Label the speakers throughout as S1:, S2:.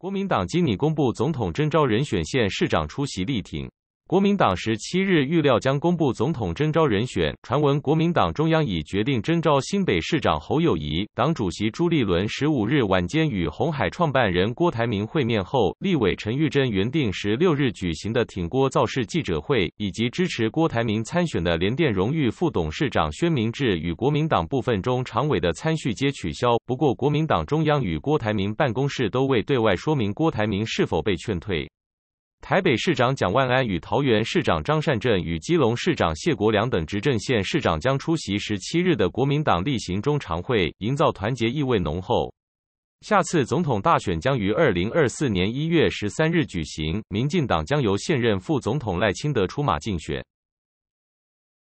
S1: 国民党今拟公布总统征召人选，县市长出席力挺。国民党十七日预料将公布总统征召人选，传闻国民党中央已决定征召新北市长侯友谊。党主席朱立伦十五日晚间与红海创办人郭台铭会面后，立委陈玉珍原定十六日举行的挺郭造势记者会，以及支持郭台铭参选的联电荣誉副董事长薛明志与国民党部分中常委的参叙皆取消。不过，国民党中央与郭台铭办公室都未对外说明郭台铭是否被劝退。台北市长蒋万安与桃园市长张善镇与基隆市长谢国良等执政县市长将出席十七日的国民党例行中常会，营造团结意味浓厚。下次总统大选将于二零二四年一月十三日举行，民进党将由现任副总统赖清德出马竞选。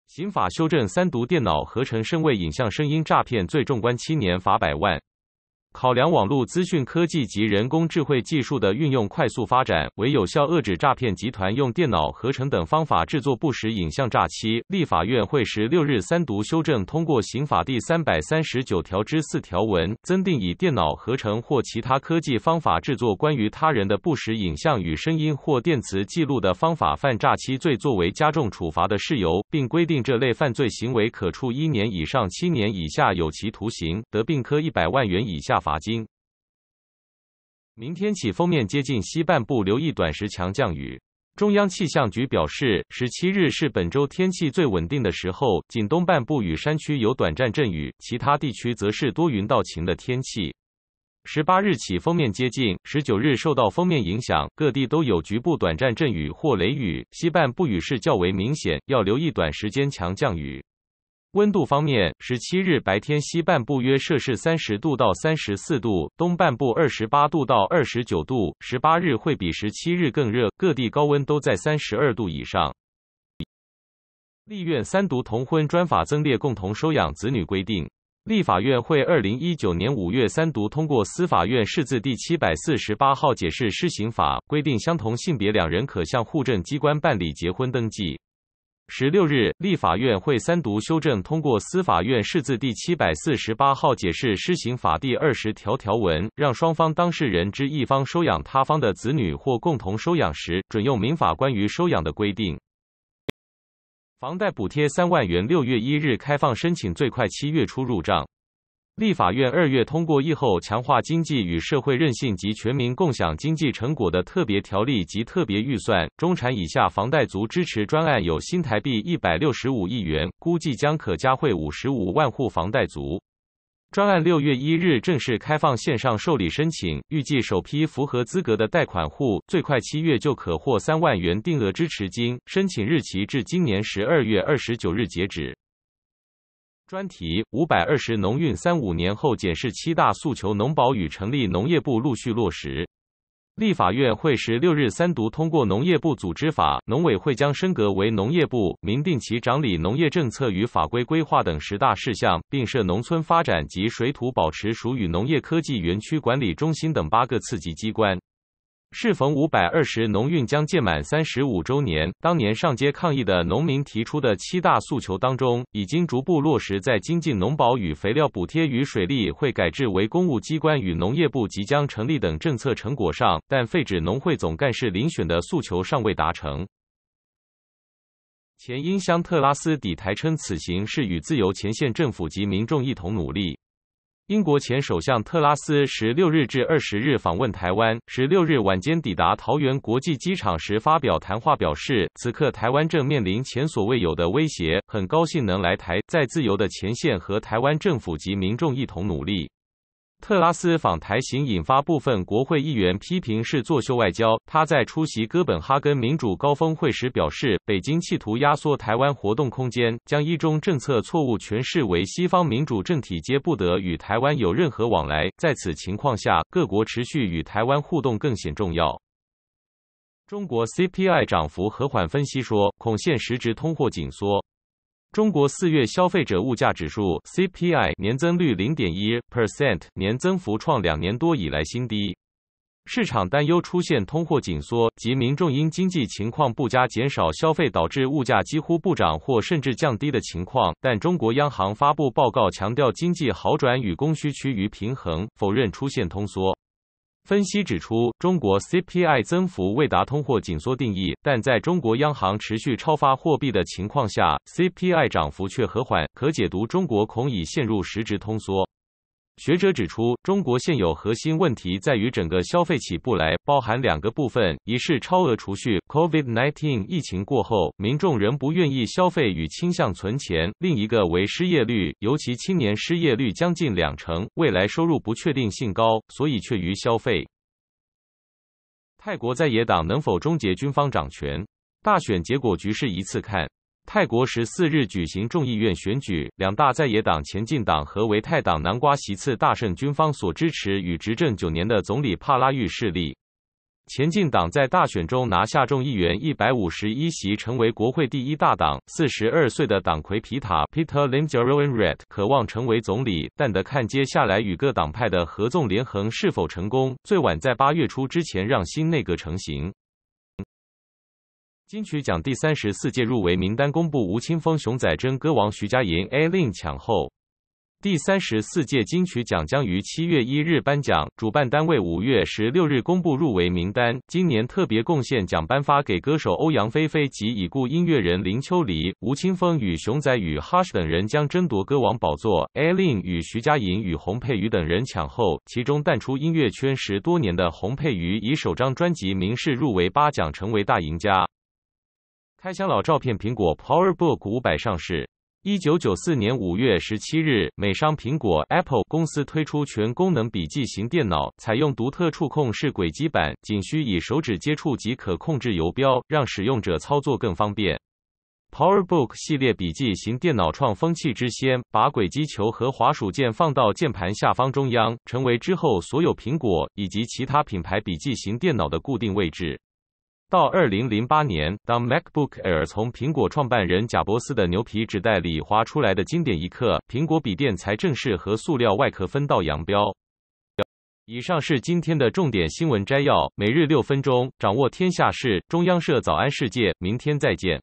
S1: 刑法修正三毒电脑合成身位影像、声音诈骗罪重关七年，罚百万。考量网络资讯科技及人工智慧技术的运用快速发展，为有效遏制诈骗集团用电脑合成等方法制作不实影像诈欺，立法院会十六日三读修正通过刑法第三百三十九条之四条文，增订以电脑合成或其他科技方法制作关于他人的不实影像与声音或电磁记录的方法犯诈欺罪，作为加重处罚的事由，并规定这类犯罪行为可处一年以上七年以下有期徒刑，得并科一百万元以下。罚金。明天起，封面接近西半部，留意短时强降雨。中央气象局表示，十七日是本周天气最稳定的时候，仅东半部与山区有短暂阵雨，其他地区则是多云到晴的天气。十八日起，封面接近，十九日受到封面影响，各地都有局部短暂阵雨或雷雨，西半部雨势较为明显，要留意短时间强降雨。温度方面，十七日白天西半部约摄氏三十度到三十四度，东半部二十八度到二十九度。十八日会比十七日更热，各地高温都在三十二度以上。立院三读同婚专法增列共同收养子女规定，立法院会二零一九年五月三读通过司法院释字第七百四十八号解释施行法，规定相同性别两人可向户政机关办理结婚登记。十六日，立法院会三读修正通过司法院释字第七百四十八号解释施行法第二十条条文，让双方当事人之一方收养他方的子女或共同收养时，准用民法关于收养的规定。房贷补贴三万元，六月一日开放申请，最快七月初入账。立法院二月通过议后强化经济与社会韧性及全民共享经济成果的特别条例及特别预算，中产以下房贷族支持专案有新台币一百六十五亿元，估计将可加惠五十五万户房贷族。专案六月一日正式开放线上受理申请，预计首批符合资格的贷款户最快七月就可获三万元定额支持金，申请日期至今年十二月二十九日截止。专题五百二十农运三五年后检视七大诉求农保与成立农业部陆续落实，立法院会十六日三读通过农业部组织法，农委会将升格为农业部，明定其掌理农业政策与法规规划等十大事项，并设农村发展及水土保持属于农业科技园区管理中心等八个次级机关。适逢五百二十农运将届满三十五周年，当年上街抗议的农民提出的七大诉求当中，已经逐步落实在经济农保与肥料补贴与水利会改制为公务机关与农业部即将成立等政策成果上，但废止农会总干事遴选的诉求尚未达成。前英乡特拉斯底台称，此行是与自由前线政府及民众一同努力。英国前首相特拉斯十六日至二十日访问台湾。十六日晚间抵达桃园国际机场时发表谈话，表示：“此刻台湾正面临前所未有的威胁，很高兴能来台，在自由的前线和台湾政府及民众一同努力。”特拉斯访台行引发部分国会议员批评是作秀外交。他在出席哥本哈根民主高峰会时表示，北京企图压缩台湾活动空间，将“一中”政策错误诠释为西方民主政体皆不得与台湾有任何往来。在此情况下，各国持续与台湾互动更显重要。中国 CPI 涨幅和缓？分析说，恐现实质通货紧缩。中国四月消费者物价指数 （CPI） 年增率零点一 percent，年增幅创两年多以来新低。市场担忧出现通货紧缩及民众因经济情况不佳减少消费，导致物价几乎不涨或甚至降低的情况。但中国央行发布报告，强调经济好转与供需趋于平衡，否认出现通缩。分析指出，中国 CPI 增幅未达通货紧缩定义，但在中国央行持续超发货币的情况下，CPI 涨幅却和缓，可解读中国恐已陷入实质通缩。学者指出，中国现有核心问题在于整个消费起步来包含两个部分：一是超额储蓄，Covid nineteen 疫情过后，民众仍不愿意消费与倾向存钱；另一个为失业率，尤其青年失业率将近两成，未来收入不确定性高，所以却于消费。泰国在野党能否终结军方掌权？大选结果局势一次看。泰国十四日举行众议院选举，两大在野党前进党和维泰党南瓜席次大胜，军方所支持与执政九年的总理帕拉育势力。前进党在大选中拿下众议员一百五十一席，成为国会第一大党。四十二岁的党魁皮塔 （Peter Limjaroenrat） 渴望成为总理，但得看接下来与各党派的合纵连横是否成功，最晚在八月初之前让新内阁成型。金曲奖第三十四届入围名单公布，吴青峰、熊仔真、歌王，徐佳莹、A Lin 抢后。第三十四届金曲奖将于七月一日颁奖，主办单位五月十六日公布入围名单。今年特别贡献奖颁发给歌手欧阳菲菲及已故音乐人林秋离。吴青峰与熊仔与 Hush 等人将争夺歌王宝座，A Lin 与徐佳莹与洪佩瑜等人抢后。其中淡出音乐圈十多年的洪佩瑜以首张专辑名士入围八奖，成为大赢家。开箱老照片，苹果 PowerBook 五百上市。一九九四年五月十七日，美商苹果 Apple 公司推出全功能笔记型电脑，采用独特触控式轨迹板，仅需以手指接触即可控制游标，让使用者操作更方便。PowerBook 系列笔记型电脑创风气之先，把轨迹球和滑鼠键放到键盘下方中央，成为之后所有苹果以及其他品牌笔记型电脑的固定位置。到二零零八年，当 MacBook Air 从苹果创办人贾伯斯的牛皮纸袋里滑出来的经典一刻，苹果笔电才正式和塑料外壳分道扬镳。以上是今天的重点新闻摘要，每日六分钟掌握天下事。中央社早安世界，明天再见。